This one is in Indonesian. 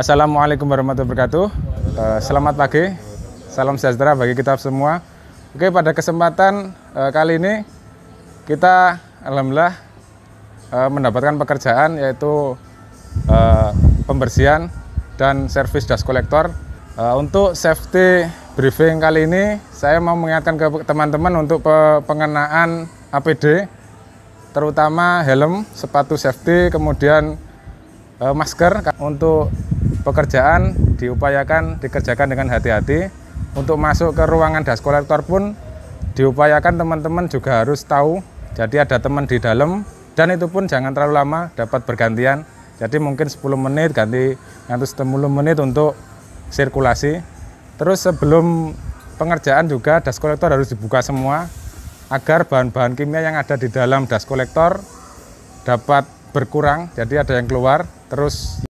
Assalamualaikum warahmatullahi wabarakatuh. Eh, selamat pagi. Salam sejahtera bagi kita semua. Oke, pada kesempatan eh, kali ini kita alhamdulillah eh, mendapatkan pekerjaan yaitu pembersihan dan servis das kolektor. untuk safety briefing kali ini saya mau mengingatkan ke teman-teman untuk pengenaan APD terutama helm, sepatu safety, kemudian masker untuk pekerjaan diupayakan dikerjakan dengan hati-hati. Untuk masuk ke ruangan das kolektor pun diupayakan teman-teman juga harus tahu. Jadi ada teman di dalam dan itu pun jangan terlalu lama dapat bergantian. Jadi mungkin 10 menit ganti ngantuk 10 menit untuk sirkulasi. Terus sebelum pengerjaan juga das kolektor harus dibuka semua agar bahan-bahan kimia yang ada di dalam das kolektor dapat berkurang, jadi ada yang keluar, terus